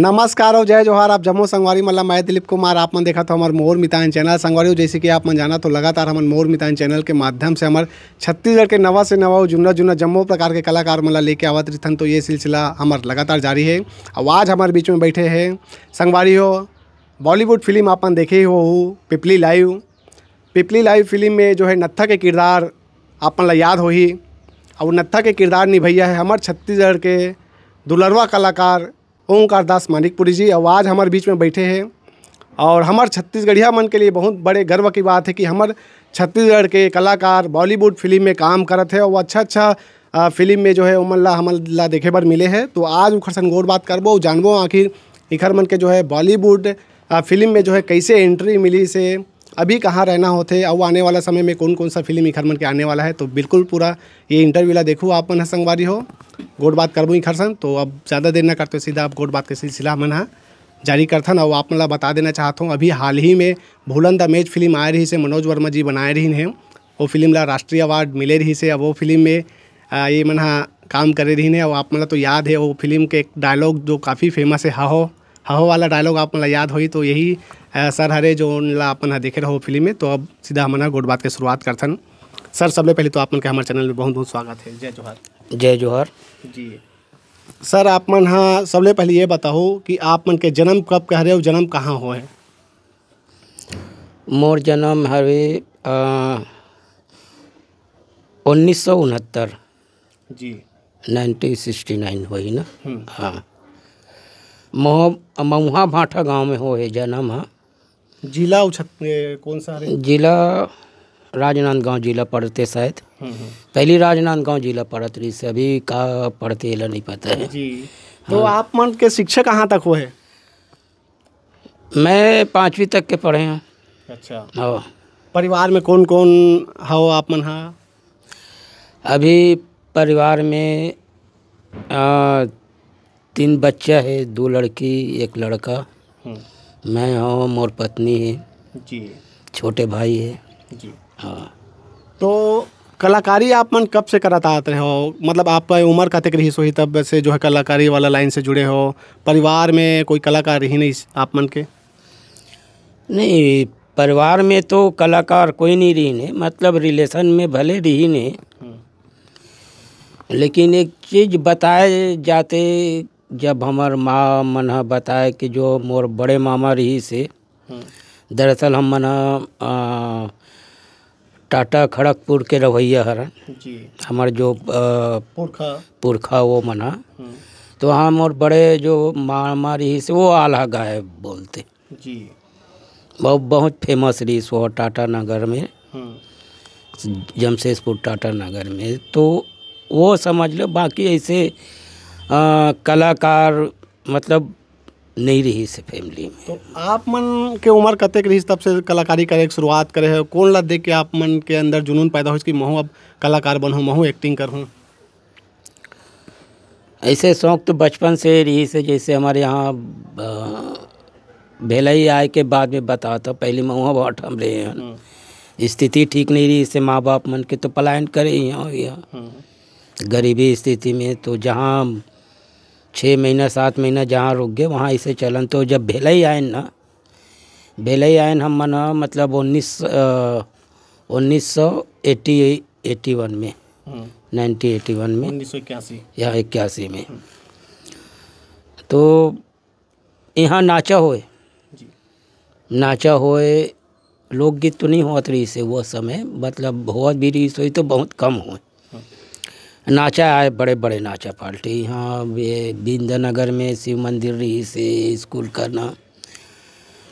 नमस्कार और जय जोहार आप जम्मू संगवारी मल्ला मैं दिलीप कुमार आप मन देखा तो हमारे मोर मितान चैनल संगवारी जैसे कि आप मन जाना तो लगातार हमारे मोर मितान चैनल के माध्यम से हमारे छत्तीसगढ़ के नवा से नवा जुन्ना जुन्ना जम्मू प्रकार के कलाकार मल्ला लेके आवत रिथन तो ये सिलसिला हमारे लगातार जारी है और आज हमारे बीच में बैठे हैं संगवारी हो बॉलीवुड फिल्म आपन देखे हो Peepli live Peepli live film में जो है नत्था के किरदार आपन ला याद हो ही और नत्था के किरदार निभैया है हमारे छत्तीसगढ़ के दुलरवा कलाकार ओंकार दास मानिकपुरी जी और आज हमारे बीच में बैठे हैं और हमार छत्तीसगढ़िया मन के लिए बहुत बड़े गर्व की बात है कि हमार छत्तीसगढ़ के कलाकार बॉलीवुड फिल्म में काम करत है और अच्छा अच्छा फिल्म में जो है उमल्ला ला ला देखे पर मिले हैं तो आज उखर सन गोर बात करबो जानबो आखिर इखर मन के जो है बॉलीवुड फिल्म में जो है कैसे एंट्री मिली से अभी कहाँ रहना होते अब आने वाला समय में कौन कौन सा फिल्म इखर मन के आने वाला है तो बिल्कुल पूरा ये इंटरव्यू ला देखो आप मन संगवारी हो गोट बात करबू इखर सन तो अब ज़्यादा देर ना करते सीधा आप गोट बात के सिलसिला मन है हाँ जारी करथन और आप मतलब बता देना चाहता हूँ अभी हाल ही में भूलन द मेज फिल्म आए रही से मनोज वर्मा जी बनाए रही हैं वो फिल्म ला राष्ट्रीय अवार्ड मिले रही से अब वो फिल्म में ये मन हाँ काम करे रही है और आप मतलब तो याद है वो फिल्म के एक डायलॉग जो काफ़ी फेमस है हा हो हहो वाला डायलॉग आप मतलब याद हो तो यही सर हरे जो ला अपन मतलब देखे रहो फिल्म में तो अब सीधा हमारा गुड बात के शुरुआत करथन सर सबसे पहले तो आप मतलब के हमारे चैनल में बहुत बहुत स्वागत है जय जोहर जय जोहर जी सर आप मन हाँ सबले पहले ये बताओ कि आप मन के जन्म कब कह रहे हो जन्म कहाँ हो है मोर जन्म हरे उन्नीस सौ उनहत्तर जी नाइनटीन सिक्सटी नाइन वही ना हम्म। हाँ महुआ भाठा गांव में हो है जन्म हाँ जिला उछ कौन सा है जिला राजनांदगांव जिला पढ़ते शायद हम्म, हम्म। पहली राजनांदगांव जिला पढ़त रही से अभी का पढ़ते ला नहीं पता है जी हाँ। तो हाँ। आप मन के शिक्षा कहाँ तक हुए मैं पाँचवीं तक के पढ़े हैं अच्छा हाँ परिवार में कौन कौन हो आप मन हाँ अभी परिवार में आ, तीन बच्चा है दो लड़की एक लड़का हम्म। मैं हूँ मोर पत्नी है जी छोटे भाई है जी हाँ। तो कलाकारी आप मन कब से कराता आते हो मतलब आप उम्र कतेक रही ही तब से जो है कलाकारी वाला लाइन से जुड़े हो परिवार में कोई कलाकार ही नहीं आप मन के नहीं परिवार में तो कलाकार कोई नहीं रही ने मतलब रिलेशन में भले रही ने हम्म। लेकिन एक चीज़ बताए जाते जब हमार माँ मन बताए कि जो मोर बड़े मामा रही से हम्म। दरअसल हम मन टाटा खड़गपुर के रवैया हर हमारे जो पुरखा वो मना हम्म। तो वहाँ मोर बड़े जो मामा रही से वो आला गाय बोलते जी बहुत बहुत फेमस रही वो टाटा नगर में हम्म। जमशेदपुर टाटा नगर में तो वो समझ लो बाकी ऐसे आ, कलाकार मतलब नहीं रही से फैमिली में तो आप मन के उम्र कतेक रही तब से कलाकारी करे शुरुआत करे है कौन ला देख के आप मन के अंदर जुनून पैदा हो कि महू अब कलाकार बनू महू एक्टिंग करूँ ऐसे शौक तो बचपन से रही से जैसे हमारे यहाँ भेलाई आए के बाद में बताता पहले महुआ बहुत हम रहे हैं हम्म। स्थिति ठीक नहीं रही इससे माँ बाप मन के तो पलायन करे यहाँ हम्म। गरीबी स्थिति में तो जहाँ छः महीना सात महीना जहाँ रुक गए वहाँ इसे चलन तो जब भेलई आयन ना भेलई आयन हम मन मतलब उन्नीस उन्नीस सौ एटी एटी वन में हम्म। नाइन्टी एटी वन में उन्नीस सौ इक्यासी या इक्यासी में हम्म। तो यहाँ नाचा होए नाचा होए लोकगीत तो नहीं हुआ रही से वह समय मतलब बहुत भी रही तो, तो बहुत कम हुए नाचा आए बड़े बड़े नाचा पार्टी हाँ ये बिंदनगर में शिव मंदिर रही से स्कूल करना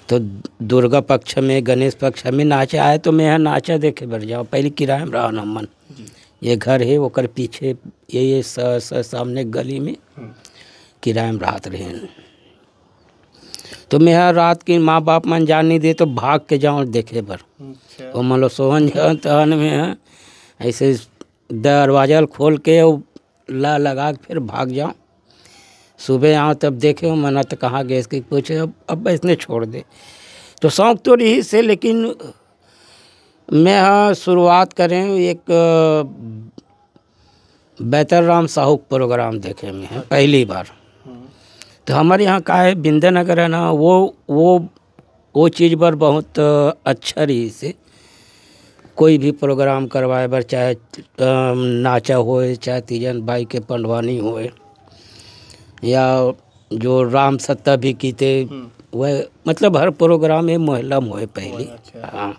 तो दुर्गा पक्ष में गणेश पक्ष में नाचा आए तो मैं यहाँ नाचा देखे बढ़ जाओ पहले किराए में रहा मन ये घर है ओकर पीछे ये ये सा, सा, सामने गली में हम्म। किराए में रात रहे तो मैं यहाँ रात की माँ बाप मन जान नहीं दे तो भाग के जाऊँ देखे बर अच्छा। वो मान लो सोहन जहन तहन में हाँ, ऐसे दरवाजा खोल के ला लगा के फिर भाग जाऊँ सुबह आओ तब देखे मना तो कहाँ गए इसकी पूछे अब अब इसने छोड़ दे तो शौक तो रही से लेकिन मैं हाँ शुरुआत करें एक राम साहू प्रोग्राम देखे में है अच्छा। पहली बार हाँ। तो हमारे यहाँ का है बिंदनगर है ना वो वो वो चीज़ पर बहुत अच्छा रही से कोई भी प्रोग्राम करवाए बर चाहे नाचा होए चाहे तीजन भाई के पंडवानी होए या जो राम सत्ता भी की थे हम्म। वह मतलब हर प्रोग्राम में मोहल्ला में हुए पहले अच्छा। हाँ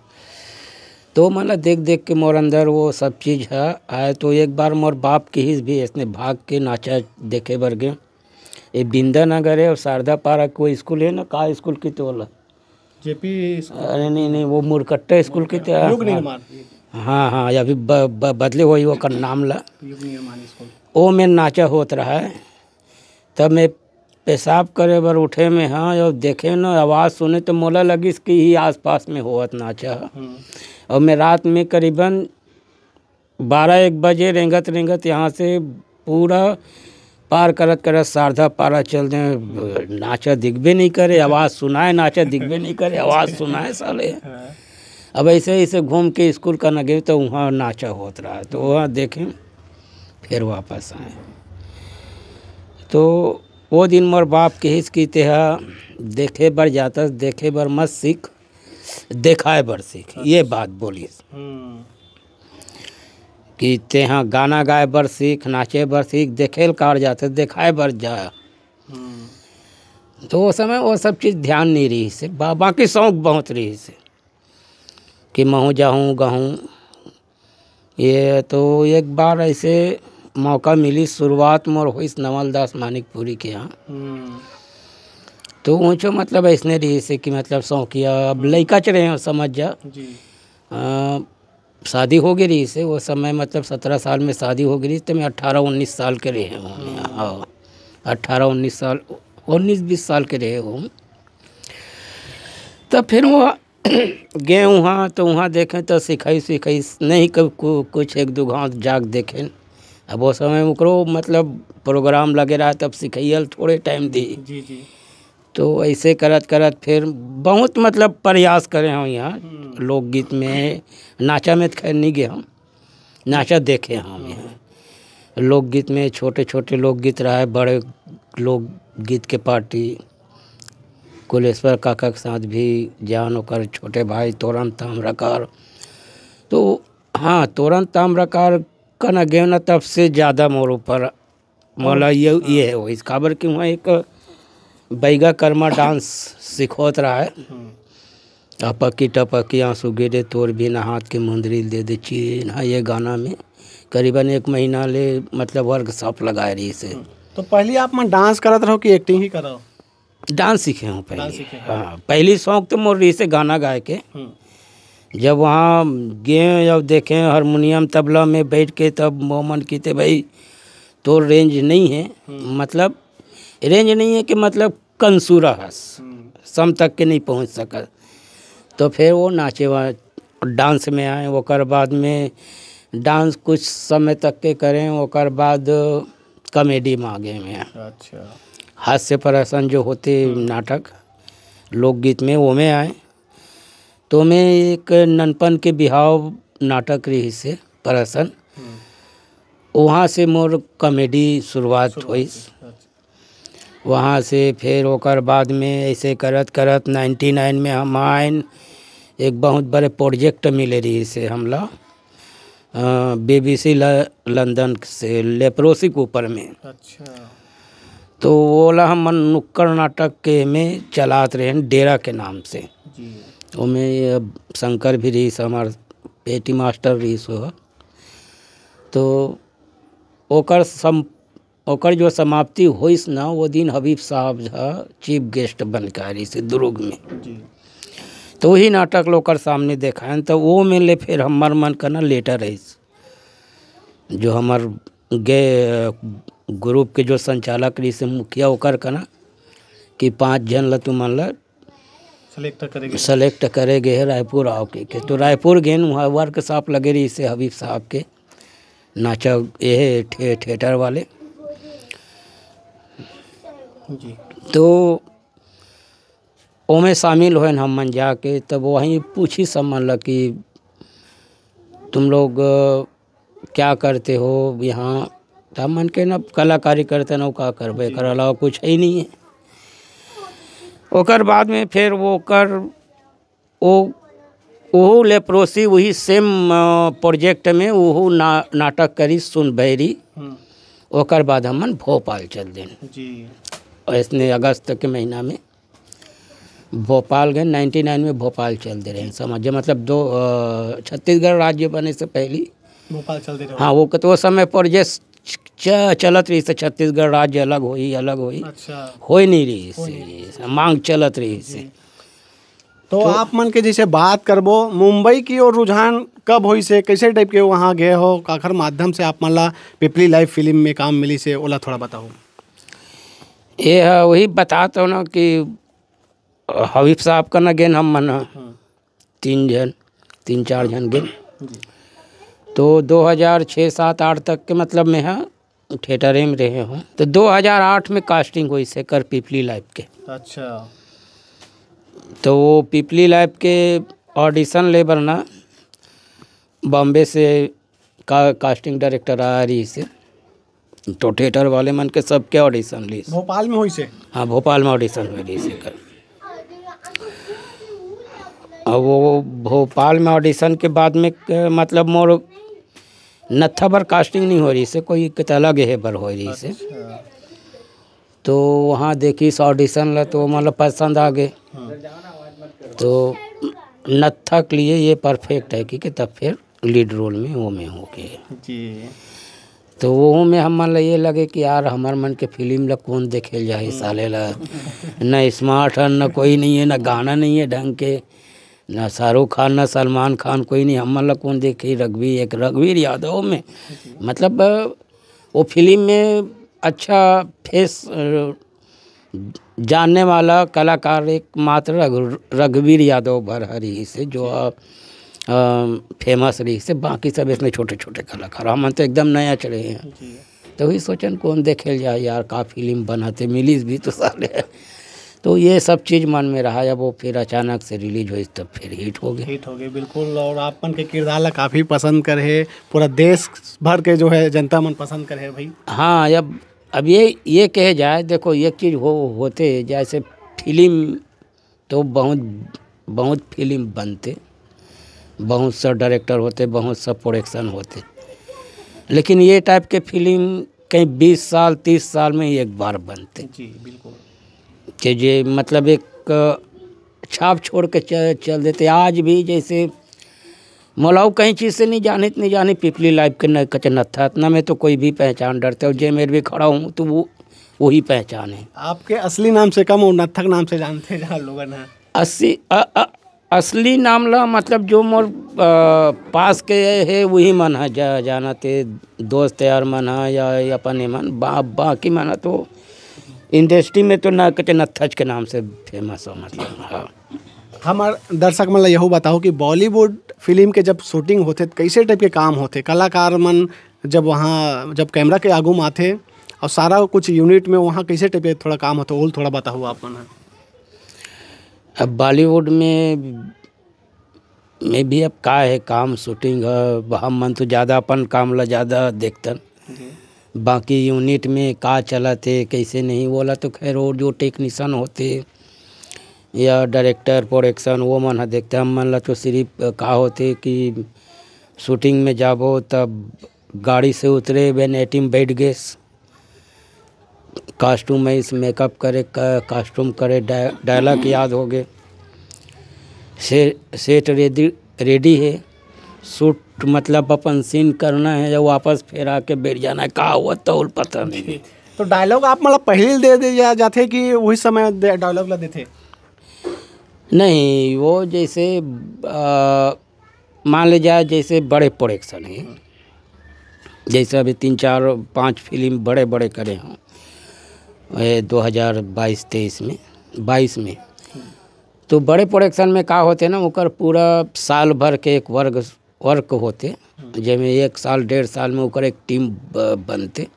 तो मतलब देख देख के मोर अंदर वो सब चीज़ है आए तो एक बार मोर बाप की ही भी इसने भाग के नाचा देखे बर गए ये बिंदा नगर है और शारदा पारा कोई स्कूल है ना का स्कूल की तो बोला जेपी अरे नहीं नहीं वो मुरकट्टा स्कूल के थे हाँ हाँ अभी ब, ब, बदले हुई वो का नाम ला वो में नाचा होत रहा है तब मैं पेशाब करे बार उठे में हाँ और देखे न आवाज़ सुने तो मोला लगी कि ही आसपास में होत नाचा हम्म। और मैं रात में करीबन बारह एक बजे रेंगत रेंगत यहाँ से पूरा पार करत करत शारदा पारा चल दें नाचा दिखबे नहीं करे आवाज़ सुनाए नाचा दिखबे नहीं करे आवाज़ सुनाए साले अब ऐसे ऐसे घूम के स्कूल का ना गए तो वहाँ नाचा होत रहा तो वहाँ देखें फिर वापस आए तो वो दिन मोर बाप कहिस की तेहा देखे बर जाता देखे बर मत सीख देखाए बर सीख ये बात बोलिए हम्म। कि ते हाँ गाना गाए बर सीख नाचे बर सीख देखे कार जाते देखाए बर जा हम्म। तो वो समय वो सब चीज़ ध्यान नहीं रही से बा, बाकी शौक बहुत रही से कि महूँ जाऊँ गहूँ ये तो एक बार ऐसे मौका मिली शुरुआत में और हुई नवल दास मानिकपुरी के यहाँ हम्म। तो ऊँचो मतलब ऐसने रही से कि मतलब शौकिया अब हम्म। लड़का चले समझ जा शादी हो गई रही से वो समय मतलब सत्रह साल में शादी हो गई तो मैं अट्ठारह उन्नीस साल के रहे हूँ अट्ठारह उन्नीस साल उन्नीस बीस साल के रहे हूँ तब फिर वो गए वहाँ तो वहाँ देखें तो सिखाई सिखाई नहीं कब कुछ एक दो घाव जाग देखें अब वो समय उकरो मतलब प्रोग्राम लगे रहा तब सिखैल थोड़े टाइम दी जी जी तो ऐसे करत करत फिर बहुत मतलब प्रयास करे हम यहाँ हम्म। लोकगीत में नाचा में खैर नहीं गए हम नाचा देखे हम यहाँ लोकगीत में छोटे छोटे लोकगीत रहा है बड़े लोकगीत के पार्टी कुलेश्वर काका के साथ भी जान होकर छोटे भाई तोरण ताम्रकार तो हाँ तोरण ताम्रकार का ना गेना तब से ज़्यादा मोर ऊपर हाँ, मौला ये ये हाँ। है वो इस खबर की वहाँ एक बैगा कर्मा डांस सिखोत रहा है टपकी टपकी आंसू गिरे तोर भी ना हाथ के मुंदरी दे दे चीन है हाँ, ये गाना में करीबन एक महीना ले मतलब वर्कशॉप लगाए रही इसे तो पहले आप मैं डांस करत रहो कि एक्टिंग ही करो डांस सीखे हूँ पहले हाँ पहली शौक तो मोर रही से गाना गाए के हम्म। जब वहाँ गए जब देखें हारमोनियम तबला में बैठ के तब मोमन की थे भाई तो रेंज नहीं है हम्म। मतलब रेंज नहीं है कि मतलब कंसूरा हस सम तक के नहीं पहुंच सका तो फिर वो नाचे डांस में आए वकर बाद में डांस कुछ समय तक के करें वकर बाद कॉमेडी में आगे में अच्छा हास्य प्रसन्न जो होते हम्म। नाटक लोकगीत में वो में आए तो मैं एक ननपन के बिहाव नाटक रही से प्रसन्न हम्म। वहाँ से मोर कॉमेडी शुरुआत हुई वहाँ से फिर होकर बाद में ऐसे करत करत नाइन्टी नाइन में हम आइन एक बहुत बड़े प्रोजेक्ट मिले रही बी हमला बीबीसी लंदन से लेप्रोसी के ऊपर में अच्छा तो वोला हम नुक्कड़ नाटक के में चलाते रहे डेरा के नाम से उसमें शंकर भी रही हमार पेटी मास्टर रही सो तो ओकर सम और जो समाप्ति होइस ना वो दिन हबीब साहब झा चीफ गेस्ट बनकारी से दुर्ग में तो वही नाटक लोकर सामने देखा तो वो में ले फिर हमार मन करना लेटर है जो हमार गे ग्रुप के जो संचालक रही से मुखिया होकर करना कि पाँच जन ल तू मान लेक्ट करे सेलेक्ट करे गए रायपुर आओ के तो रायपुर गए वहाँ वर्क साफ लगे रही से हबीब साहब के नाचा ये थिएटर वाले जी तो ओमे शामिल हुए हम मन जाके तब वहीं पूछी सब लग कि तुम लोग क्या करते हो यहाँ तो मन के ना कलाकारी करते ना का करबे कर अलावा कुछ ही नहीं है ओकर बाद में फिर वो कर वो ओहू ले पड़ोसी वही सेम प्रोजेक्ट में ओहू ना नाटक करी सुन बैरी हम्म। ओकर बाद हम भोपाल चल दिन और इसने अगस्त के महीना में भोपाल गए 99 में भोपाल चलते रहे समझ मतलब दो छत्तीसगढ़ राज्य बने से पहली भोपाल चलते रहे हाँ वो कहते तो वो समय पर जैस चलत रही से छत्तीसगढ़ राज्य अलग हुई अलग हुई अच्छा हो ही नहीं रही इससे मांग चलत रही इससे तो, तो आप मन के जैसे बात करबो मुंबई की ओर रुझान कब हो से कैसे टाइप के वहाँ गए हो काखर माध्यम से आप मान ला पिपली लाइफ फिल्म में काम मिली से ओला थोड़ा बताओ ये वही बताता हो ना कि हबीब साहब का ना गेन हम मना तीन जन तीन चार जन गेन तो 2006 सात आठ तक के मतलब में है थिएटर में रहे हूँ तो 2008 में कास्टिंग हुई से कर पिपली लाइफ के अच्छा तो वो पिपली लाइफ के ऑडिशन लेबर ना बॉम्बे से का कास्टिंग डायरेक्टर आ रही से तो थिएटर वाले मन के सब सबके ऑडिशन ली भोपाल में हुई से हाँ भोपाल में ऑडिशन हुई ली से कर और वो भोपाल में ऑडिशन के बाद में के मतलब मोर नत्था भर कास्टिंग नहीं हो रही से कोई तो अलग है भर हो रही से तो वहाँ देखी इस ऑडिशन ला तो मतलब पसंद आ गए तो नत्था के लिए ये परफेक्ट है कि तब फिर लीड रोल में वो में हो गए तो वह में हम मान ये लगे कि यार हमारे मन के फिल्म ला कौन देखे जाए साले ला न स्मार्ट है न कोई नहीं है न गाना नहीं है ढंग के न शाहरुख खान न सलमान खान कोई नहीं हम ला कौन देखे रघुवीर एक रघुवीर यादव में मतलब वो फिल्म में अच्छा फेस जानने वाला कलाकार एक मात्र रघुवीर यादव भरहरी से जो फेमस रही से बाकी सब इसमें छोटे छोटे कलाकार हम तो एकदम नया चले हैं तो वही सोचन कौन देखे जाए यार का फिल्म बनाते मिली भी तो साले तो ये सब चीज़ मन में रहा जब वो फिर अचानक से रिलीज हुई तब फिर हिट हो गई हिट हो गई बिल्कुल और आपन के किरदार काफ़ी पसंद करे पूरा देश भर के जो है जनता मन पसंद करे भाई हाँ अब अब ये ये कहे जाए देखो एक चीज़ हो होते जैसे फिल्म तो बहुत बहुत फिल्म बनते बहुत सा डायरेक्टर होते बहुत सा प्रोडक्शन होते लेकिन ये टाइप के फिल्म कहीं बीस साल तीस साल में ही एक बार बनते जी बिल्कुल जे मतलब एक छाप छोड़ के चल, चल देते आज भी जैसे मौलाऊ कहीं चीज़ से नहीं जाने नहीं जाने पिपली लाइफ के न कचनत्था इतना में तो कोई भी पहचान डरते और जे मेरे भी खड़ा हूँ तो वो वही पहचान है आपके असली नाम से कम और नत्थक नाम से जानते हैं लोग अस्सी असली नाम ला मतलब जो मोर पास के है वही मन है जा जाना थे दोस्त यार मन है या अपन मन बा, बाकी मना तो इंडस्ट्री में तो ना कहते नथज के नाम से फेमस हो मतलब हाँ हमारे दर्शक मन यहू बताओ कि बॉलीवुड फिल्म के जब शूटिंग होते कैसे टाइप के काम होते कलाकार मन जब वहाँ जब कैमरा के आगू में आते और सारा कुछ यूनिट में वहाँ कैसे टाइप के थोड़ा काम होता वो थोड़ा बताओ आप मन अब बॉलीवुड में में भी अब का है काम शूटिंग है हम मन तो ज़्यादा अपन काम ला ज़्यादा देखते हम्म। बाकी यूनिट में का चला थे कैसे नहीं बोला तो खैर वो जो टेक्नीसन होते या डायरेक्टर प्रोडक्शन वो मन देखते हम मन ला तो सिर्फ का होते कि शूटिंग में जाबो तब गाड़ी से उतरे बेन एटीम बैठ गए कास्ट्यूम है इस मेकअप करे कास्ट्यूम करे डायलॉग याद हो गए से सेट रेडी रेडी है सूट मतलब अपन सीन करना है या वापस फिर आके बैठ जाना है कहा हुआ तो पता नहीं तो डायलॉग आप मतलब पहले दे दे जा, जाते कि वही समय डायलॉग ला देते नहीं वो जैसे मान ले जाए जैसे बड़े प्रोडक्शन है जैसे अभी तीन चार पांच फिल्म बड़े बड़े करे हों दो हज़ार बाईस तेईस में बाईस में तो बड़े प्रोडक्शन में का होते ना उकर पूरा साल भर के एक वर्ग वर्क होते जैमें एक साल डेढ़ साल में उकर एक टीम बनते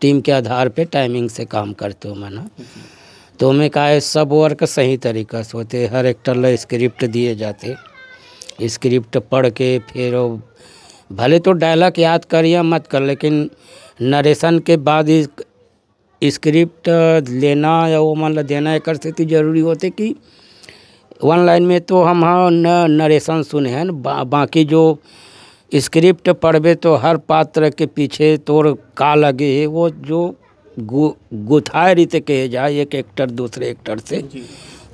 टीम के आधार पे टाइमिंग से काम करते हो मना तो हमें कहा है सब वर्क सही तरीका से होते हर एक्टर ला स्क्रिप्ट दिए जाते स्क्रिप्ट पढ़ के फिर भले तो डायलॉग याद करिए मत कर लेकिन नरेशन के बाद स्क्रिप्ट लेना या वो मान लो देना एक स्थिति जरूरी होते कि वन लाइन में तो हम हाँ नरेशन सुने हैं बा, बाकी जो स्क्रिप्ट पढ़वे तो हर पात्र के पीछे तोड़ का लगे है वो जो गु गुथाए रीते कहे जाए एक एक्टर दूसरे एक्टर से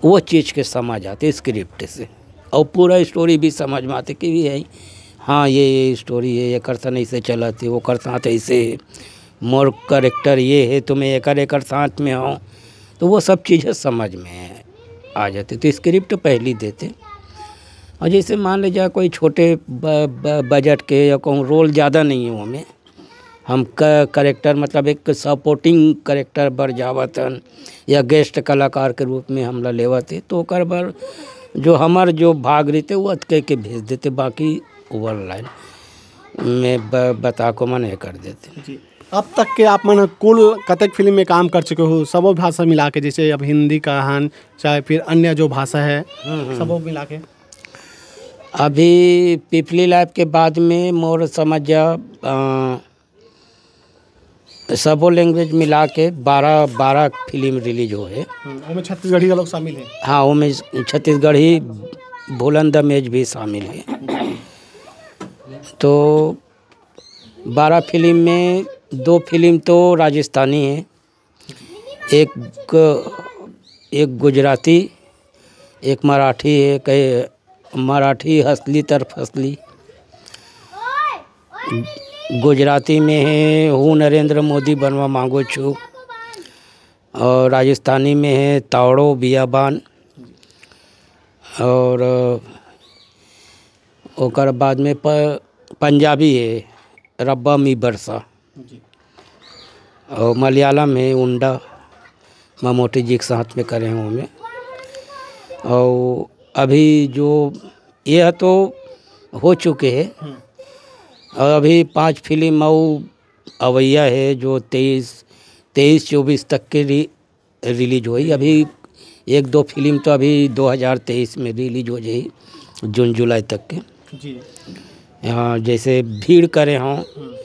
वो चीज़ के समझ आते स्क्रिप्ट से और पूरा स्टोरी भी समझ में आते कि भी है हाँ ये ये स्टोरी है ये करता ऐसे से चलाते तो वो करसन ऐसे है मोर करेक्टर ये है तो मैं एकर एकर साथ में हूँ तो वो सब चीज़ें समझ में आ जाती तो स्क्रिप्ट पहली देते और जैसे मान लीजिए कोई छोटे बजट के या कहूँ रोल ज़्यादा नहीं है हमें हम करेक्टर मतलब एक सपोर्टिंग करेक्टर बर जावतन या गेस्ट कलाकार के रूप में हमला लेवाते तो कर बर जो हमार जो भाग रहते वो अतके के भेज देते बाकी ओवरलाइन में बता को मन कर देते जी अब तक के आप मन कुल कतक फिल्म में काम कर चुके हो सब भाषा मिला के जैसे अब हिंदी कहान चाहे फिर अन्य जो भाषा है हम्म, सब हम्म। मिला के अभी पिपली लाइफ के बाद में मोर समझ सबो लैंग्वेज मिला के बारह बारह फिल्म रिलीज हो है छत्तीसगढ़ी का लोग शामिल है हाँ उनमें छत्तीसगढ़ी भूलन दमेज भी शामिल है तो बारह फिल्म में दो फिल्म तो राजस्थानी है एक एक गुजराती एक मराठी है कई मराठी हसली तरफ हसली गुजराती में है हूँ नरेंद्र मोदी बनवा मांगो छू और राजस्थानी में है तावड़ो बियाबान और ओकर बाद में पंजाबी है रब्बा मी बरसा और मलयालम में उंडा ममोटी जी के साथ में करे हैं हमें और अभी जो ये तो हो चुके हैं हम्म। और अभी पांच फिल्म और अवैया है जो तेईस तेईस चौबीस तक के रि, रिलीज हुई अभी एक दो फिल्म तो अभी 2023 में रिलीज हो जाए जून जुलाई तक के जी हाँ जैसे भीड़ करे हों हम्म।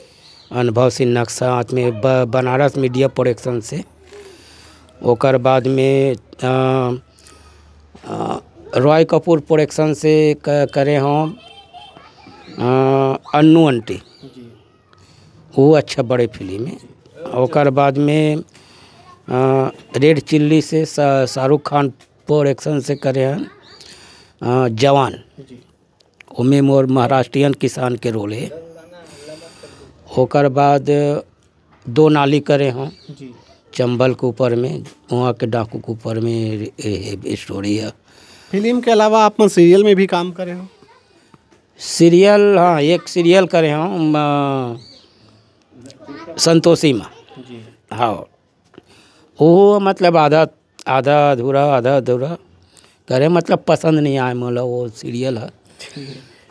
अनुभव सिंह नक्शा में बनारस मीडिया प्रोडक्शन से ओकर बाद में रॉय कपूर प्रोडक्शन से करे हम अन्नू आंटी वो अच्छा बड़े फिल्म है और बाद में रेड चिल्ली से शाहरुख खान प्रोडक्शन से करे हैं जवान उमे मोर महाराष्ट्रियन किसान के रोल है होकर बाद दो नाली करे हम चंबल के ऊपर में वहाँ के डाकू के ऊपर में स्टोरी है फिल्म के अलावा आप सीरियल में भी काम करे हों सीरियल हाँ एक सीरियल करे हम संतोषी माँ हाँ वो मतलब आधा आधा अधूरा आधा अधूरा करे मतलब पसंद नहीं आए मतलब वो सीरियल है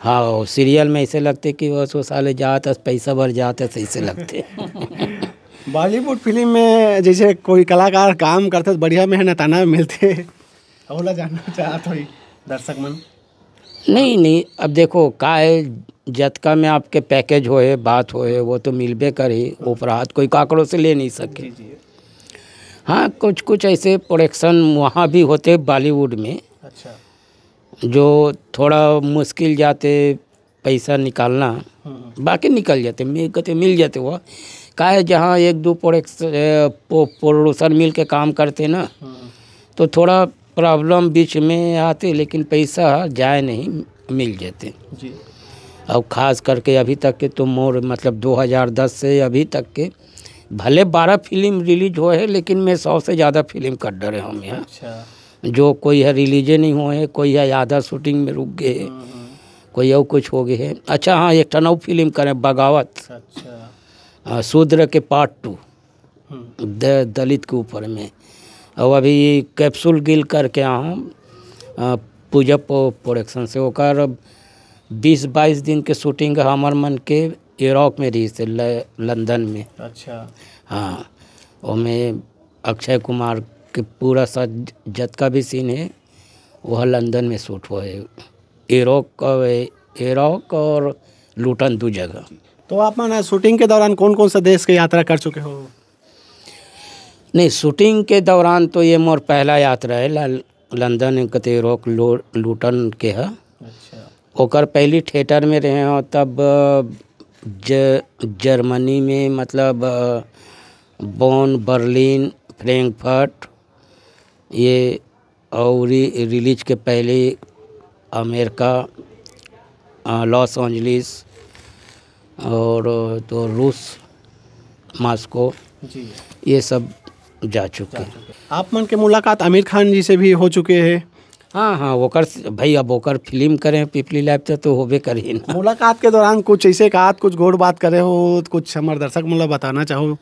हाँ सीरियल में ऐसे लगते कि वो सो साले जाते पैसा भर जात ऐसे लगते बॉलीवुड फिल्म में जैसे कोई कलाकार काम करते तो बढ़िया मेहनत आना मिलते ओला जानना चाहता हुई दर्शक मन नहीं नहीं अब देखो का है जतका में आपके पैकेज होए बात होए वो तो मिलबे करे उपराध कोई काकड़ों से ले नहीं सके हाँ कुछ कुछ ऐसे प्रोडक्शन वहाँ भी होते बॉलीवुड में अच्छा जो थोड़ा मुश्किल जाते पैसा निकालना हम्म। बाकी निकल जाते मिल कहते मिल जाते वह का है जहाँ एक दो प्रोडक्शन मिल के काम करते ना हम्म। तो थोड़ा प्रॉब्लम बीच में आते लेकिन पैसा जाए नहीं मिल जाते और ख़ास करके अभी तक के तो मोर मतलब 2010 से अभी तक के भले बारह फिल्म रिलीज हुए हैं लेकिन मैं सौ से ज़्यादा फिल्म कर डरे हम यहाँ अच्छा। जो कोई है रिलीजे नहीं हुए कोई है आधा शूटिंग में रुक गए हाँ, हाँ। कोई और कुछ हो गए है अच्छा हाँ एक टनऊ फिल्म करें बगावत अच्छा हाँ, शूद्र के पार्ट हम्म। टू दलित के ऊपर में और अभी कैप्सूल गिल करके आऊँ पूजा प्रोडक्शन से होकर बीस बाईस दिन के शूटिंग हमर मन के यूरोप में रही थे लंदन में अच्छा हाँ और मैं अक्षय कुमार कि पूरा सा जत का भी सीन है वह लंदन में शूट हुआ है एरोक एरोक और लूटन दो जगह तो आप माना शूटिंग के दौरान कौन कौन सा देश की यात्रा कर चुके हो नहीं शूटिंग के दौरान तो ये मोर पहला यात्रा है लंदन कत तो एरोक लूटन के है अच्छा ओकर पहली थिएटर में रहे हो तब ज, जर्मनी में मतलब बोन बर्लिन फ्रेंकफर्ट ये और रिलीज के पहले अमेरिका लॉस एंजलिस और तो रूस मास्को ये सब जा चुके हैं आप मन के मुलाकात आमिर खान जी से भी हो चुके हैं हाँ हाँ वोकर भाई अब वोकर फिल्म करें पिपली लाइफ से तो, तो होबे कर ना मुलाकात के दौरान कुछ ऐसे कहा कुछ गोड़ बात करे हो कुछ हमारे दर्शक मुला मतलब बताना चाहो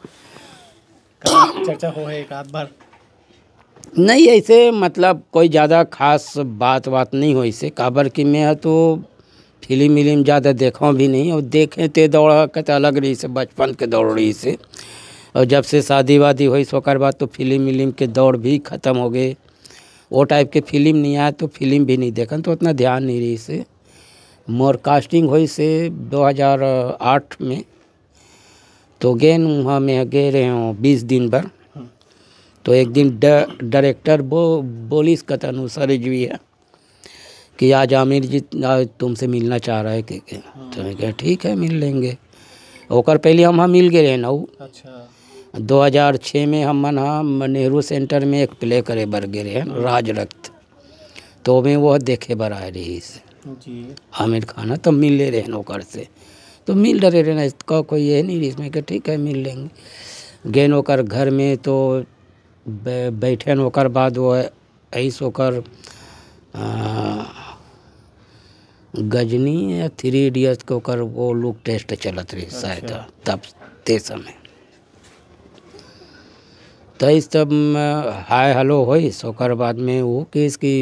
चर्चा हो है एक आध बार नहीं ऐसे मतलब कोई ज़्यादा खास बात बात नहीं हो इसे काबर की मैं तो फिल्म विलिम ज़्यादा देखा भी नहीं और देखें ते दौड़ा के तो अलग रही से बचपन के दौड़ रही से और जब से शादी वादी हुई सोकर बाद तो फिल्म विलिम के दौड़ भी ख़त्म हो गए वो टाइप के फिल्म नहीं आया तो फिल्म भी नहीं देखा तो उतना ध्यान नहीं रही से मोर कास्टिंग हुई से 2008 में तो गेन वहाँ में गए रहे हूँ बीस दिन भर तो एक दिन डायरेक्टर बो बोली इसका सर जी है कि आज आमिर जी आज तुमसे मिलना चाह रहा है कि हाँ। तो मैं कह ठीक है मिल लेंगे ओकर पहले हम हाँ मिल गए रहे ना अच्छा। हजार छः में हम मन नेहरू सेंटर में एक प्ले करे बर गए रहे राज रक्त तो मैं वह देखे बर आए रही इस आमिर खाना तो मिल ले रहे ओकर से तो मिल रहे ना इसका कोई ये नहीं इसमें कि ठीक है मिल लेंगे गेन ओकर घर में तो बैठन होकर बाद वो ऐस होकर गजनी या थ्री इडियट्स के होकर वो लुक टेस्ट चलत रही अच्छा। शायद तब ते समय तो इस तब हाय हेलो हुई सोकर बाद में वो कि इसकी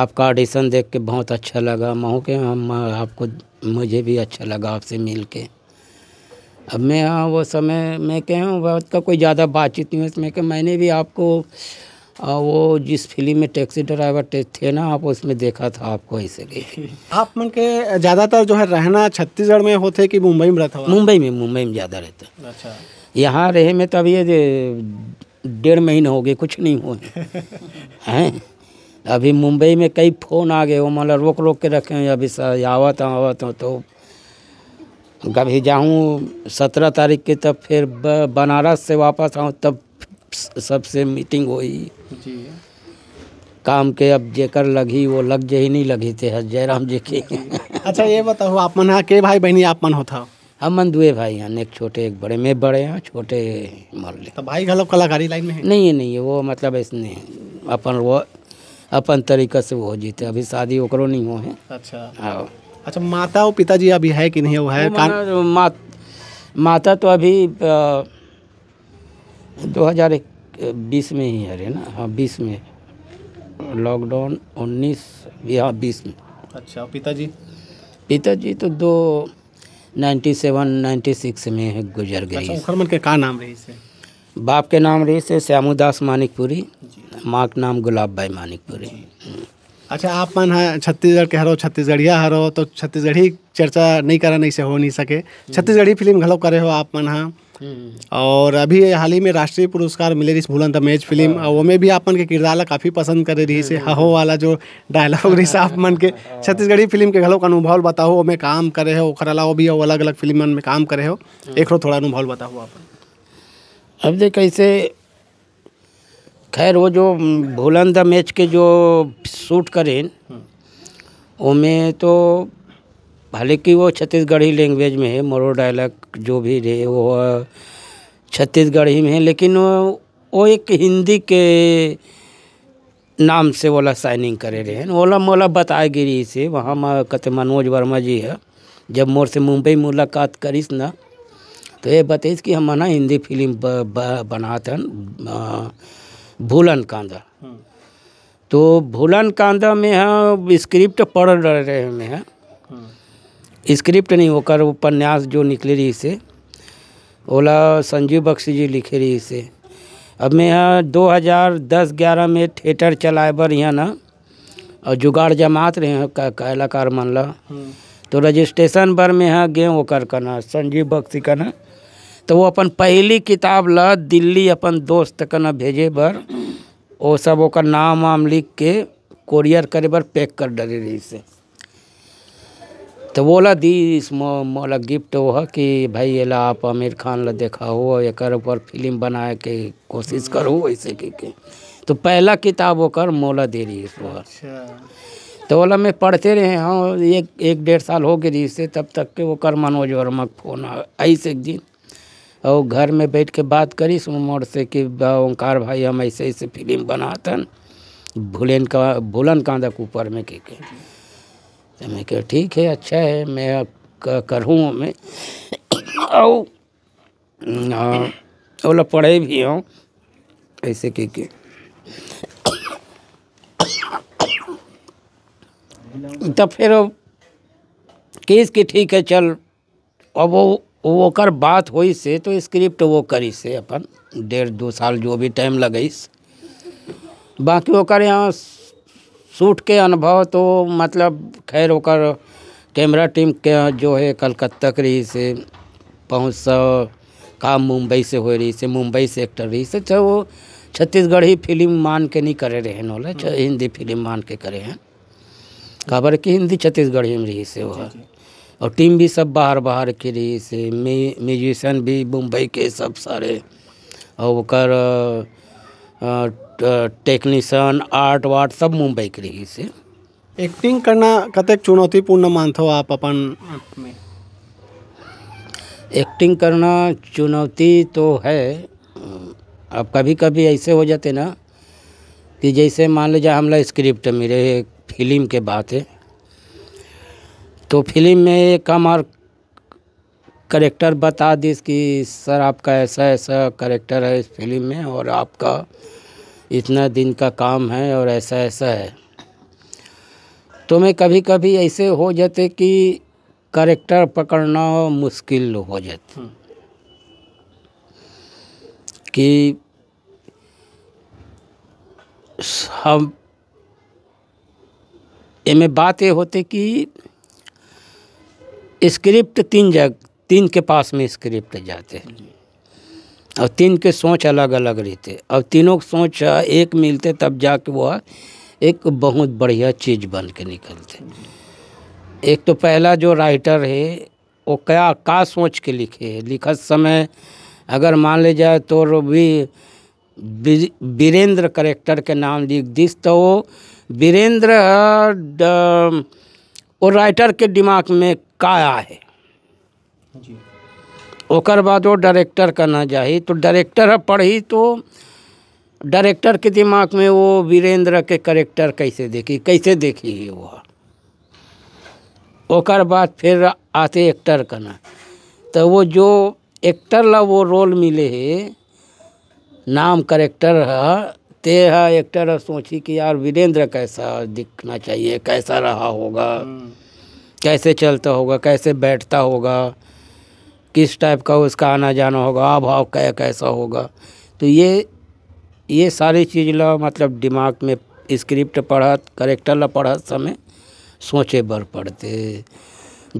आपका ऑडिशन देख के बहुत अच्छा लगा महू के हम आपको मुझे भी अच्छा लगा आपसे मिल के अब मैं हाँ वो समय मैं कहूँ बहुत तो का कोई ज़्यादा बातचीत नहीं हुई उसमें कि मैंने भी आपको आ, वो जिस फिल्म में टैक्सी ड्राइवर थे ना आप उसमें देखा था आपको ऐसे गए आप मन के ज़्यादातर जो है रहना छत्तीसगढ़ में होते कि मुंबई में रहता मुंबई में मुंबई में ज़्यादा रहता अच्छा यहाँ रहे में तब तो ये डेढ़ महीने हो गए कुछ नहीं हुए हैं अभी मुंबई में कई फ़ोन आ गए वो मतलब रोक रोक के रखे अभी आवत आवत तो कभी जाऊँ सत्रह तारीख के तब फिर बनारस से वापस आऊँ तब सबसे मीटिंग हुई काम के अब जेकर लगी वो लग जे ही नहीं लगी थे जयराम जी के अच्छा ये बताओ आप मन के भाई बहनी आप मन होता हम मन दुए भाई हैं एक छोटे एक बड़े में बड़े हैं छोटे मोहल्ले तो भाई घलो कलाकारी लाइन में है नहीं नहीं वो मतलब इसने अपन वो अपन तरीक़े से वो जीते अभी शादी ओकरो नहीं हुए हैं अच्छा हाँ अच्छा माता और पिताजी अभी है कि नहीं वो है कान... मा, माता तो अभी दो हज़ार बीस में ही है ना हाँ बीस में लॉकडाउन उन्नीस हाँ बीस में अच्छा पिताजी पिताजी तो दो नाइन्टी सेवन नाइन्टी सिक्स में गुजर गए अच्छा, के का नाम रही से बाप के नाम रही से श्यामू दास मानिकपुरी माँ का नाम गुलाब भाई मानिकपुरी हम्म। अच्छा आप मन है छत्तीसगढ़ के हरो छत्तीसगढ़िया हरो तो छत्तीसगढ़ी चर्चा नहीं करा नहीं से हो नहीं सके हम्म। छत्तीसगढ़ी फिल्म घलो करे हो आप मन हाँ हम्म। और अभी हाल ही में राष्ट्रीय पुरस्कार मिले रही भूलन मैच फिल्म हाँ। और वो में भी मन के किरदार काफ़ी पसंद करे रही से हम्म। हहो वाला जो डायलॉग रही आप मन के हाँ। छत्तीसगढ़ी फिल्म के का अनुभव बताओ वो में काम करे हो ओकर अलावा भी अलग अलग फिल्म में काम करे हो हाँ। एक थोड़ा अनुभव बताओ आप अब देख कैसे खैर वो जो भूलन द मैच के जो शूट करें उनमें तो हालांकि वो छत्तीसगढ़ी लैंग्वेज में है मोरो डायलॉग जो भी रहे वो छत्तीसगढ़ी में है लेकिन वो एक हिंदी के नाम से वाला साइनिंग करे रहे हैं ओला मोला बताए गिरी से वहाँ मैं कहते मनोज वर्मा जी है जब मोर से मुंबई मुलाकात करीस ना तो ये बताइस कि हम ना हिंदी फिल्म बनाते हैं भूलन कांदा तो भूलन कांदा में हम स्क्रिप्ट पढ़ रहे हैं हैं स्क्रिप्ट नहीं होकर उपन्यास जो निकले रही से ओला संजीव बख्शी जी लिखे रही से अब मैं यहाँ दो हज़ार दस ग्यारह में थिएटर चलाए बर यहाँ ना और जुगाड़ जमात रहे हैं का, कलाकार मान ला हम्म। तो रजिस्ट्रेशन भर में यहाँ गे कर करना संजीव बख्शी का ना तो वो अपन पहली किताब ल दिल्ली अपन दोस्त कना भेजे बर वो सब ओकर नाम वाम लिख के कोरियर करे बर पैक कर डरे रही से तो बोला दी इस मोला गिफ्ट वो है कि भाई ये ला आप आमिर खान ला देखा हो एक ऊपर फिल्म बनाए के कोशिश करो ऐसे के, के तो पहला किताब होकर मोला दे रही इस बार अच्छा। तो बोला मैं पढ़ते रहे हाँ एक एक डेढ़ साल हो गई इससे तब तक के वो कर मनोज वर्मा फोन आ ऐसे एक दिन और घर में बैठ के बात करी मोड़ से कि ओंकार भाई हम ऐसे ऐसे फिल्म बनातन भूलन का भूलन कांदक ऊपर में के के तो मैं कह ठीक है अच्छा है मैं करूँ मैं और बोला हाँ, पढ़े भी हूँ ऐसे के के तो फिर केस के ठीक है चल अब वो ओकर बात हुई से तो स्क्रिप्ट वो करी से अपन डेढ़ दो साल जो भी टाइम लगईस बाकी ओकर यहाँ शूट के अनुभव तो मतलब खैर ओकर कैमरा टीम के जो है कलकत्ता के रही से पहुँच सौ काम मुंबई से हो रही से मुंबई से एक्टर रही से चाहे वो छत्तीसगढ़ ही फिल्म मान के नहीं करे रहे चाहे हिंदी फिल्म मान के करे हैं खबर कि हिंदी छत्तीसगढ़ में रही से वह और टीम भी सब बाहर बाहर के रही से म्यूजिशन भी मुंबई के सब सारे और कर टेक्नीशियन आर्ट वार्ट सब मुंबई के रही से एक्टिंग करना कत चुनौतीपूर्ण मानते हो आप अपन में एक्टिंग करना चुनौती तो है अब कभी कभी ऐसे हो जाते ना कि जैसे मान लीजिए हमला स्क्रिप्ट मेरे फिल्म के बात है तो फिल्म में एक हमार करेक्टर बता दी कि सर आपका ऐसा ऐसा करेक्टर है इस फिल्म में और आपका इतना दिन का काम है और ऐसा ऐसा है तो मैं कभी कभी ऐसे हो जाते कि करेक्टर पकड़ना मुश्किल हो जाते हम्म। कि हम इनमें बात ये होती कि स्क्रिप्ट तीन जग तीन के पास में स्क्रिप्ट जाते हैं और तीन के सोच अलग अलग रहते और तीनों के सोच एक मिलते तब जाके वह एक बहुत बढ़िया चीज़ बन के निकलते एक तो पहला जो राइटर है वो क्या का सोच के लिखे है लिखत समय अगर मान ले जाए तो भी वीरेंद्र करेक्टर के नाम लिख दिस तो वो वीरेंद्र वो राइटर के दिमाग में का है ओकर बाद वो डायरेक्टर ना चाहिए तो डायरेक्टर पढ़ी तो डायरेक्टर के दिमाग में वो वीरेंद्र के करेक्टर कैसे देखी कैसे देखी है वो ओकर बाद फिर आते एक्टर ना तो वो जो एक्टर ला वो रोल मिले है नाम करेक्टर है ते है एक तरह सोची कि यार वीरेंद्र कैसा दिखना चाहिए कैसा रहा होगा कैसे चलता होगा कैसे बैठता होगा किस टाइप का उसका आना जाना होगा अभाव क्या कैसा होगा तो ये ये सारी चीज़ ला मतलब दिमाग में स्क्रिप्ट पढ़त करेक्टर ला पढ़त समय सोचे बर पड़ते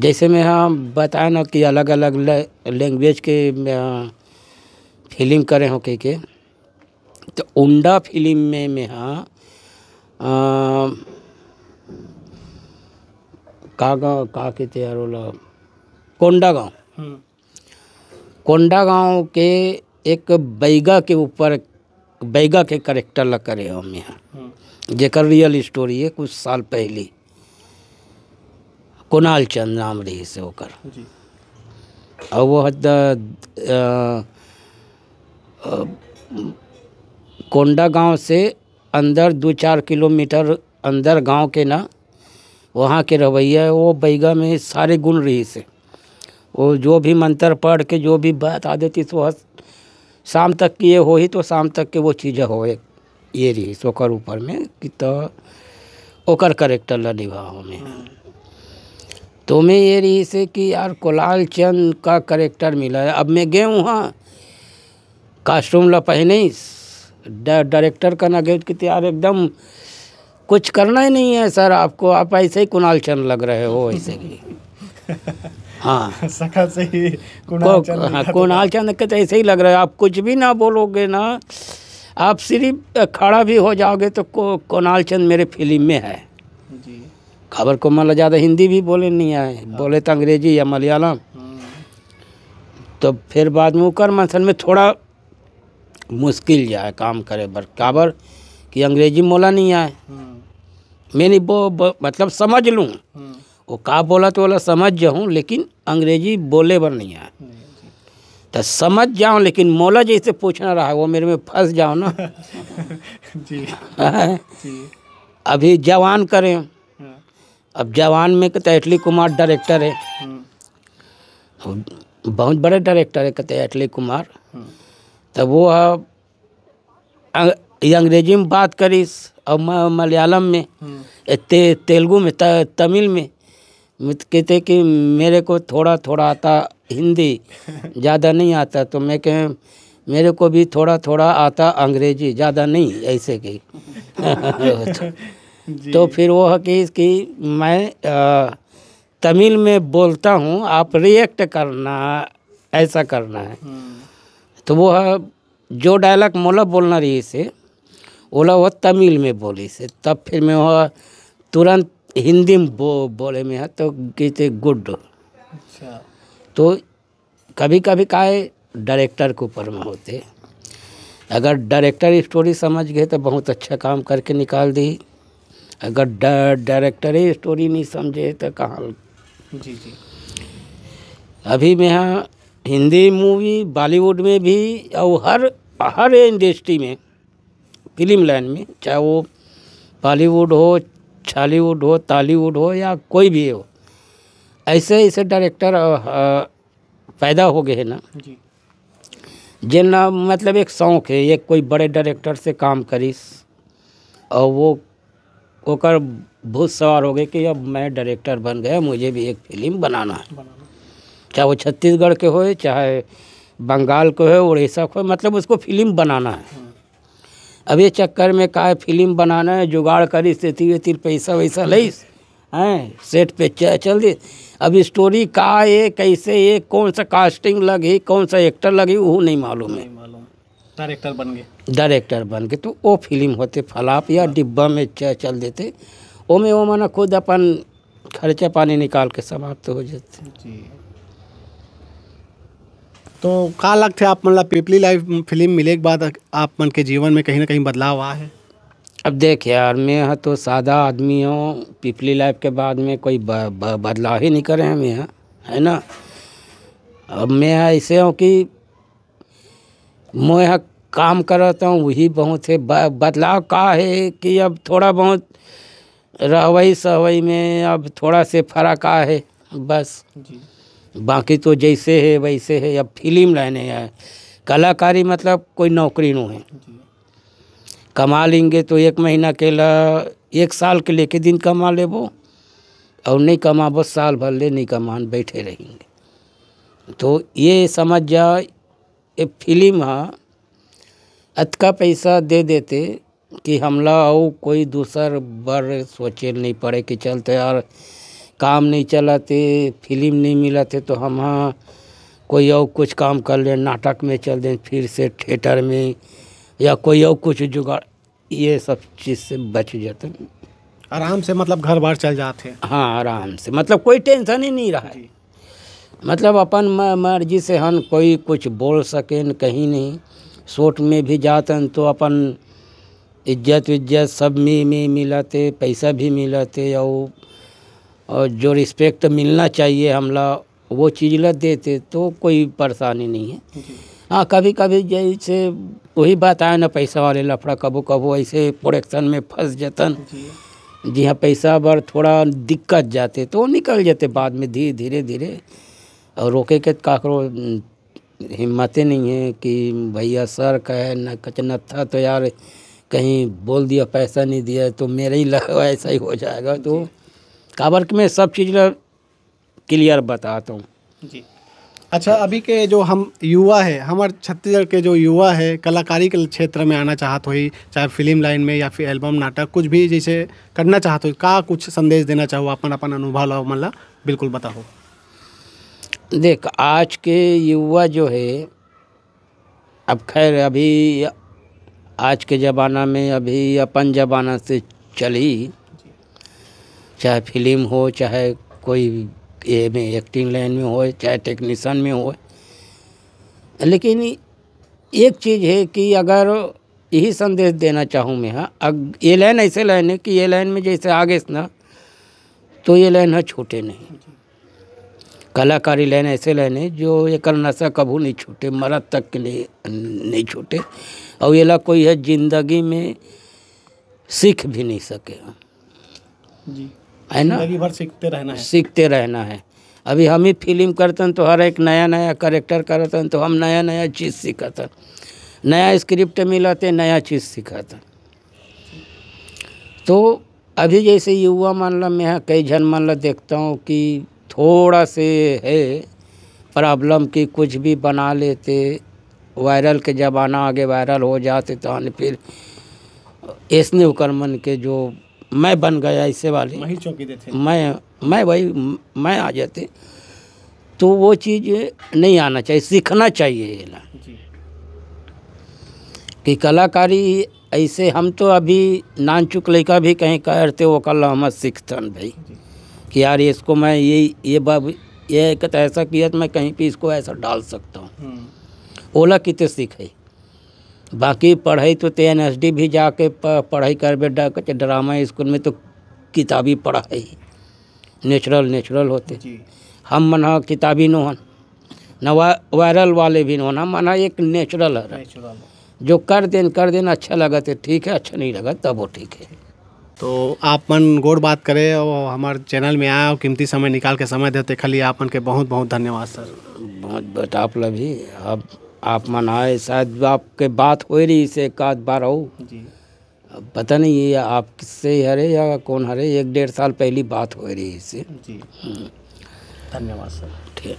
जैसे मैं हाँ बताया ना कि अलग अलग लैंग्वेज के फीलिंग करे हो के, के तो उंडा फिल्म में मेरा हाँ, का गाँव का कहते यार बोला कोंडा गाँव हम्म। कोंडा गाँव के एक बैगा के ऊपर बैगा के करेक्टर ला करे हम यहाँ हम्म। जेकर रियल स्टोरी है कुछ साल पहले कुणाल चंद नाम रही से होकर और वो हद कोंडा गांव से अंदर दो चार किलोमीटर अंदर गांव के ना वहाँ के रवैया है वो बैगा में सारे गुण रही से वो जो भी मंत्र पढ़ के जो भी बात आ देती सो तो शाम तक की ये हो ही तो शाम तक के वो चीज़ें हो ये रही सोकर ऊपर में कि तो ओकर करेक्टर ल निभाओ में हम्म। तो मैं ये रही से कि यार कोलाल चंद का करेक्टर मिला है अब मैं गए वहाँ कास्ट्यूम ला पहनीस डायरेक्टर का ना गेट कि यार एकदम कुछ करना ही नहीं है सर आपको आप ऐसे ही कुणाल चंद लग रहे हो ऐसे ही हाँ सखा से ही हाँ, कुणाल चंद के तो ऐसे ही लग रहे हो आप कुछ भी ना बोलोगे ना आप सिर्फ खड़ा भी हो जाओगे तो कुणाल चंद मेरे फिल्म में है खबर को मतलब ज़्यादा हिंदी भी बोले नहीं आए बोले तो अंग्रेजी या मलयालम हाँ। तो फिर बाद में ऊकर मंथन में थोड़ा मुश्किल जाए काम करे बर काबर कि अंग्रेजी मोला नहीं आए मैंने हम्म। वो मतलब समझ लूँ हम्म। वो का बोला तो बोला समझ जाऊँ लेकिन अंग्रेजी बोले बर नहीं आए हम्म, तो समझ जाऊँ लेकिन मौला जैसे पूछना रहा वो मेरे में फंस जाओ ना जी, हाँ। जी। अभी जवान करें हाँ। अब जवान में कहते अटली तो कुमार डायरेक्टर है बहुत बड़े डायरेक्टर है कहते अटली तो कुमार तब वो अंग्रेजी में बात करीस और मलयालम में हम्म। ते, तेलुगु में त, तमिल में कहते कि मेरे को थोड़ा थोड़ा आता हिंदी ज़्यादा नहीं आता तो मैं कह मेरे को भी थोड़ा थोड़ा आता अंग्रेजी ज़्यादा नहीं ऐसे कि तो फिर वो है कि इसकी मैं आ, तमिल में बोलता हूँ आप रिएक्ट करना ऐसा करना है हम्म। तो वो जो डायलॉग मोला बोलना रही से ओला वह तमिल में बोली से तब फिर मैं वह तुरंत हिंदी में बो, बोले में है हाँ, तो कहते गुड अच्छा तो कभी कभी का है डायरेक्टर के ऊपर में होते अगर डायरेक्टर स्टोरी समझ गए तो बहुत अच्छा काम करके निकाल दी अगर डायरेक्टर ही स्टोरी नहीं समझे तो कहाँ जी जी अभी मैं हाँ हिंदी मूवी बॉलीवुड में भी और हर हर इंडस्ट्री में फिल्म लाइन में चाहे वो बॉलीवुड हो छालीवुड हो तालीवुड हो या कोई भी हो ऐसे ऐसे डायरेक्टर पैदा हो गए हैं ना जिनना मतलब एक शौक है एक कोई बड़े डायरेक्टर से काम करी और वो होकर बहुत सवार हो गए कि अब मैं डायरेक्टर बन गया मुझे भी एक फिल्म बनाना है बनाना। चाहे वो छत्तीसगढ़ के हो चाहे बंगाल के हो उड़ीसा के हो मतलब उसको फिल्म बनाना है अब ये चक्कर में का है फिल्म बनाना है जुगाड़ करी स्थिति वेती पैसा वैसा ले हैं सेट पे चल दी अब स्टोरी का ये कैसे ये कौन सा कास्टिंग लगी कौन सा एक्टर लगी वो नहीं मालूम है डायरेक्टर बन गए डायरेक्टर बन गए तो वो फिल्म होते फलाप या डिब्बा में चल देते वो में वो माना खुद अपन खर्चा पानी निकाल के समाप्त हो जाते जी तो का लगते आप मतलब पीपली लाइफ फिल्म मिले के बाद आप मन के जीवन में कहीं ना कहीं बदलाव आया है अब देख यार मैं यहाँ तो सादा आदमी हूँ पिपली लाइफ के बाद में कोई ब, ब, बदलाव ही नहीं करे हैं मैं यहाँ है ना अब मैं यहाँ ऐसे हूँ कि मैं यहाँ काम करता हूँ वही बहुत है ब, बदलाव का है कि अब थोड़ा बहुत रहवई सहवई में अब थोड़ा से फर्क आ है बस जी बाकी तो जैसे है वैसे है अब फिल्म रहने हैं कलाकारी मतलब कोई नौकरी नहीं है कमा लेंगे तो एक महीना के ला एक साल के लेके दिन कमा लेबो और नहीं कमा बस साल भर ले नहीं कमान बैठे रहेंगे तो ये समझ जा ये फिल्म हाँ अतका पैसा दे देते कि हमला और कोई दूसर बार सोचे नहीं पड़े कि चलते यार काम नहीं चलाते फिल्म नहीं मिलाते तो हम हाँ कोई और कुछ काम कर लें नाटक में चल दें फिर से थिएटर में या कोई और कुछ जुगाड़ ये सब चीज़ से बच जाते आराम से मतलब घर बार चल जाते हैं हाँ आराम से मतलब कोई टेंशन ही नहीं रहा है मतलब अपन मर्जी से हम कोई कुछ बोल सकें कहीं नहीं शोट में भी जाते तो अपन इज्जत उज्जत सब में में मिलाते पैसा भी मिलाते और और जो रिस्पेक्ट मिलना चाहिए हमला वो चीज़ ल देते तो कोई परेशानी नहीं है हाँ कभी कभी जैसे वही बात आया ना पैसा वाले लफड़ा कबो कबो ऐसे प्रोडक्शन में फंस जतन जी हाँ पैसा बार थोड़ा दिक्कत जाते तो निकल जाते बाद में धीरे धीरे धीरे और रोके के काकरो हिम्मत नहीं है कि भैया सर कहे न कचना था तो यार कहीं बोल दिया पैसा नहीं दिया तो मेरे ही ऐसा ही हो जाएगा तो काबर में सब चीज़ क्लियर बताता हूँ जी अच्छा अभी के जो हम युवा है हमारे छत्तीसगढ़ के जो युवा है कलाकारी के क्षेत्र में आना चाहत हो चाहे फिल्म लाइन में या फिर एल्बम नाटक कुछ भी जैसे करना चाहत हो का कुछ संदेश देना चाहो अपन अपन अनुभव लाओ मतलब बिल्कुल बताओ देख आज के युवा जो है अब खैर अभी आज के ज़माना में अभी अपन ज़माना से चली चाहे फिल्म हो चाहे कोई ए में एक्टिंग लाइन में हो चाहे टेक्नीसन में हो लेकिन एक चीज़ है कि अगर यही संदेश देना चाहूँ मैं हाँ अग ये लाइन ऐसे लाइन है कि ये लाइन में जैसे आगे ना तो ये लाइन है हाँ छूटे नहीं कलाकारी लाइन ऐसे लाइन है जो एक नशा कभी नहीं छूटे मरद तक के लिए नहीं छूटे और ये ला कोई है ज़िंदगी में सीख भी नहीं सके हम जी है ना भर सीखते रहना है सीखते रहना है अभी हम ही फिल्म करते तो हर एक नया नया करेक्टर करते तो हम नया नया चीज़ सीखते नया स्क्रिप्ट मिलाते नया चीज़ सीखते तो अभी जैसे युवा मान लो मैं कई जन मान लो देखता हूँ कि थोड़ा से है प्रॉब्लम की कुछ भी बना लेते वायरल के ज़माना आगे वायरल हो जाते तो फिर ऐसने उकर मन के जो मैं बन गया इससे वाले वही चौकी देते मैं मैं वही मैं आ जाते तो वो चीज़ नहीं आना चाहिए सीखना चाहिए ना कि कलाकारी ऐसे हम तो अभी नानचुक लड़का भी कहीं करते वो कल हम सीखतन भाई कि यार इसको मैं ये ये बाब ये तो ऐसा किया तो मैं कहीं पे इसको ऐसा डाल सकता हूँ हम्म। ओला कितने सीखे बाकी पढ़ाई तो ते एन एस डी भी जाके पढ़ाई कर करबे ड्रामा स्कूल में तो किताबी पढ़ाई नेचुरल नेचुरल होते हम मन किताबी नो हन न वायरल वाले भी नो हम मना एक नेचुरल है जो कर देन कर देन अच्छा लगा तो ठीक है अच्छा नहीं लगा तब वो ठीक है तो आप मन गोर बात करें और हमारे चैनल में आए और कीमती समय निकाल के समय देते खाली आपन के बहुत बहुत धन्यवाद सर बहुत बहुत आप लभी आप आप मन आए शायद आपके बात हो रही इसे एक आध बार हो पता नहीं ये आप किससे हरे या कौन हरे एक डेढ़ साल पहली बात हो रही इसे हम्म। धन्यवाद सर ठीक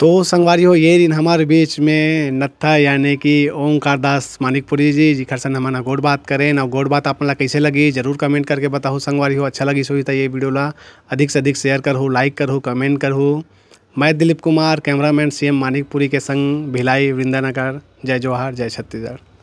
तो संगवारी हो ये दिन हमारे बीच में नत्था यानी कि ओंकार दास मानिकपुरी जी जी खरसन हमारा गोड बात करें ना गोड बात आप लोग मतलब कैसे लगी जरूर कमेंट करके बताओ संगवारी हो अच्छा लगी सोई था ये वीडियो ला अधिक से अधिक शेयर करो लाइक करो कमेंट करो मैं Dilip Kumar cameraman C M Manikpuri के संग भिलाई वृंदानगर जय जवाहर जय छत्तीसगढ़